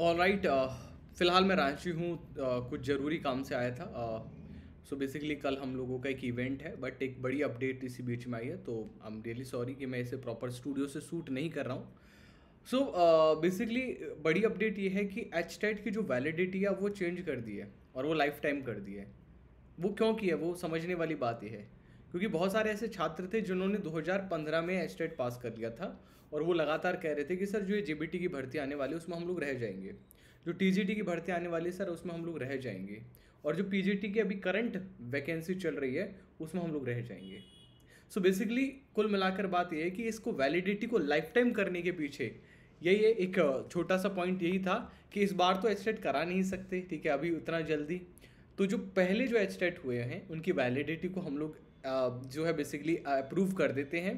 all right फ़िलहाल मैं रांची हूँ uh, कुछ ज़रूरी काम से आया था सो uh, बेसिकली so कल हम लोगों का एक इवेंट है बट एक बड़ी अपडेट इसी बीच में आई है तो आई एम रियली सॉरी कि मैं इसे प्रॉपर स्टूडियो से शूट नहीं कर रहा हूँ सो so, बेसिकली uh, बड़ी अपडेट ये है कि एच e की जो वैलिडिटी है वो चेंज कर दी है और वो लाइफ टाइम कर दी है वो क्यों की है वो समझने वाली बात यह है क्योंकि बहुत सारे ऐसे छात्र थे जिन्होंने 2015 में एस्टेट पास कर लिया था और वो लगातार कह रहे थे कि सर जो ये जेबीटी की भर्ती आने वाली है उसमें हम लोग रह जाएंगे जो टीजीटी की भर्ती आने वाली है सर उसमें हम लोग रह जाएंगे और जो पीजीटी की अभी करंट वैकेंसी चल रही है उसमें हम लोग रह जाएंगे सो so बेसिकली कुल मिलाकर बात यह है कि इसको वैलिडिटी को लाइफ टाइम करने के पीछे यही एक छोटा सा पॉइंट यही था कि इस बार तो एस्टेट करा नहीं सकते ठीक है अभी उतना जल्दी तो जो पहले जो एस्टेट हुए हैं उनकी वैलिडिटी को हम लोग जो है बेसिकली अप्रूव कर देते हैं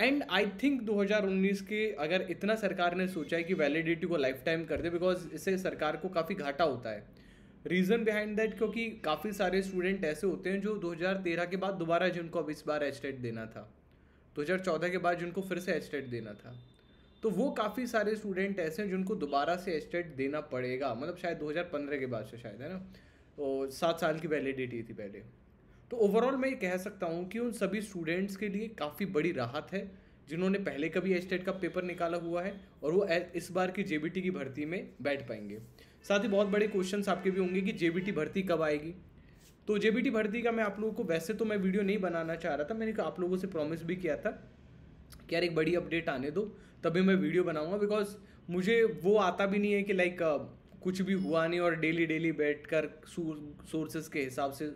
एंड आई थिंक 2019 के अगर इतना सरकार ने सोचा है कि वैलिडिटी को लाइफ टाइम कर दे बिकॉज इससे सरकार को काफ़ी घाटा होता है रीज़न बिहाइंड दैट क्योंकि काफ़ी सारे स्टूडेंट ऐसे होते हैं जो 2013 के बाद दोबारा जिनको अब इस बार एस्टेट देना था 2014 के बाद जिनको फिर से एस्टेट देना था तो वो काफ़ी सारे स्टूडेंट ऐसे हैं जिनको दोबारा से एस्टेट देना पड़ेगा मतलब शायद 2015 के बाद से शायद है ना तो सात साल की वैलिडिटी थी पहले तो ओवरऑल मैं ये कह सकता हूँ कि उन सभी स्टूडेंट्स के लिए काफ़ी बड़ी राहत है जिन्होंने पहले कभी एस्टेट का पेपर निकाला हुआ है और वो इस बार की जे की भर्ती में बैठ पाएंगे साथ ही बहुत बड़े क्वेश्चन आपके भी होंगे कि जे भर्ती कब आएगी तो जे भर्ती का मैं आप लोगों को वैसे तो मैं वीडियो नहीं बनाना चाह रहा था मैंने आप लोगों से प्रॉमिस भी किया था कि यार एक बड़ी अपडेट आने दो तभी मैं वीडियो बनाऊंगा बिकॉज मुझे वो आता भी नहीं है कि लाइक कुछ भी हुआ नहीं और डेली डेली बैठ कर सोर्सेज के हिसाब से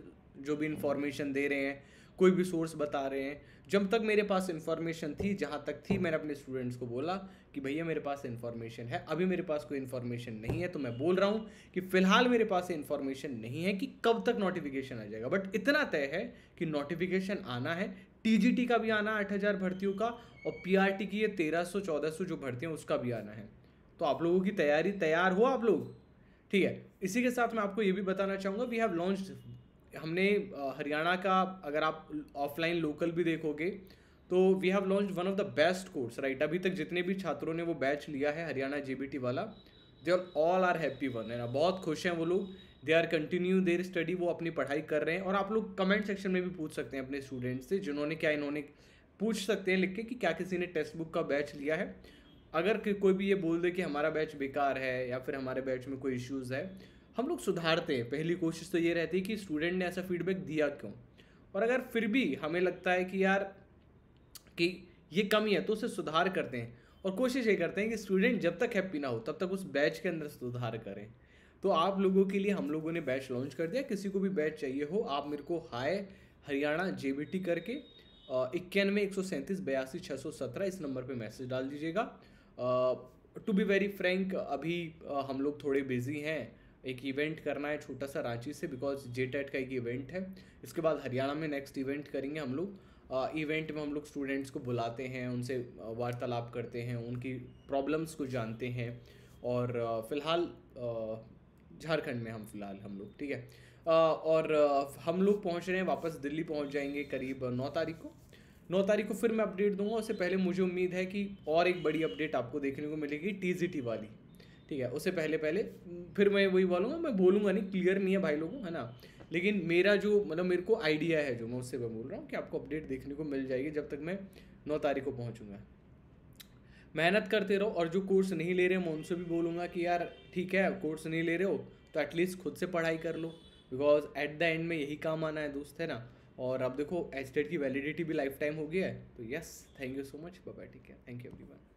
जो भी इंफॉर्मेशन दे रहे हैं कोई भी सोर्स बता रहे हैं जब तक मेरे पास इन्फॉर्मेशन थी जहाँ तक थी मैंने अपने स्टूडेंट्स को बोला कि भैया मेरे पास इन्फॉर्मेशन है अभी मेरे पास कोई इन्फॉर्मेशन नहीं है तो मैं बोल रहा हूँ कि फ़िलहाल मेरे पास इन्फॉर्मेशन नहीं है कि कब तक नोटिफिकेशन आ जाएगा बट इतना तय है कि नोटिफिकेशन आना है टी का भी आना आठ हज़ार भर्तियों का और पी की ये तेरह सौ चौदह सौ जो भर्तियाँ उसका भी आना है तो आप लोगों की तैयारी तैयार हो आप लोग ठीक है इसी के साथ मैं आपको ये भी बताना चाहूँगा वी हैव लॉन्च हमने हरियाणा का अगर आप ऑफलाइन लोकल भी देखोगे तो we have launch one of the best course right अभी तक जितने भी छात्रों ने वो बैच लिया है हरियाणा जे वाला they are all are happy one है ना बहुत खुश हैं वो लोग they are continue their study वो अपनी पढ़ाई कर रहे हैं और आप लोग कमेंट सेक्शन में भी पूछ सकते हैं अपने स्टूडेंट्स से जिन्होंने क्या इन्होंने पूछ सकते हैं लिख के कि क्या किसी ने टेक्स्ट बुक का बैच लिया है अगर कोई भी ये बोल दे कि हमारा बैच बेकार है या फिर हमारे बैच में कोई इश्यूज़ है हम लोग सुधारते हैं पहली कोशिश तो ये रहती है कि स्टूडेंट ने ऐसा फीडबैक दिया क्यों और अगर फिर भी हमें लगता है कि यार कि ये कमी है तो उसे सुधार करते हैं और कोशिश ये करते हैं कि स्टूडेंट जब तक हैप्पी ना हो तब तक उस बैच के अंदर सुधार करें तो आप लोगों के लिए हम लोगों ने बैच लॉन्च कर दिया किसी को भी बैच चाहिए हो आप मेरे को हाय हरियाणा जे करके इक्यानवे एक सौ सैंतीस बयासी छः सौ सत्रह इस नंबर पे मैसेज डाल दीजिएगा टू बी वेरी फ्रैंक अभी आ, हम लोग थोड़े बिजी हैं एक इवेंट करना है छोटा सा रांची से बिकॉज जे टेट का एक इवेंट है इसके बाद हरियाणा में नेक्स्ट इवेंट करेंगे हम लोग इवेंट में हम लोग स्टूडेंट्स को बुलाते हैं उनसे वार्तालाप करते हैं उनकी प्रॉब्लम्स को जानते हैं और फिलहाल झारखंड में हम फिलहाल हम लोग ठीक है और हम लोग पहुंच रहे हैं वापस दिल्ली पहुंच जाएंगे करीब नौ तारीख को नौ तारीख को फिर मैं अपडेट दूंगा उससे पहले मुझे उम्मीद है कि और एक बड़ी अपडेट आपको देखने को मिलेगी टी वाली ठीक है उससे पहले पहले फिर मैं वही बोलूँगा मैं बोलूँगा नहीं क्लियर नहीं है भाई लोगों है ना लेकिन मेरा जो मतलब मेरे को आइडिया है जो मैं उससे मैं बोल रहा हूँ कि आपको अपडेट देखने को मिल जाएगी जब तक मैं नौ तारीख को पहुँचूँगा मेहनत करते रहो और जो कोर्स नहीं ले रहे मैं उनसे भी बोलूँगा कि यार ठीक है कोर्स नहीं ले रहे हो तो एटलीस्ट खुद से पढ़ाई कर लो बिकॉज एट द एंड में यही काम आना है दोस्त है ना और अब देखो एच की वैलिडिटी भी लाइफ टाइम हो गया है तो yes thank you so much बाबा ठीक है थैंक यू एवरी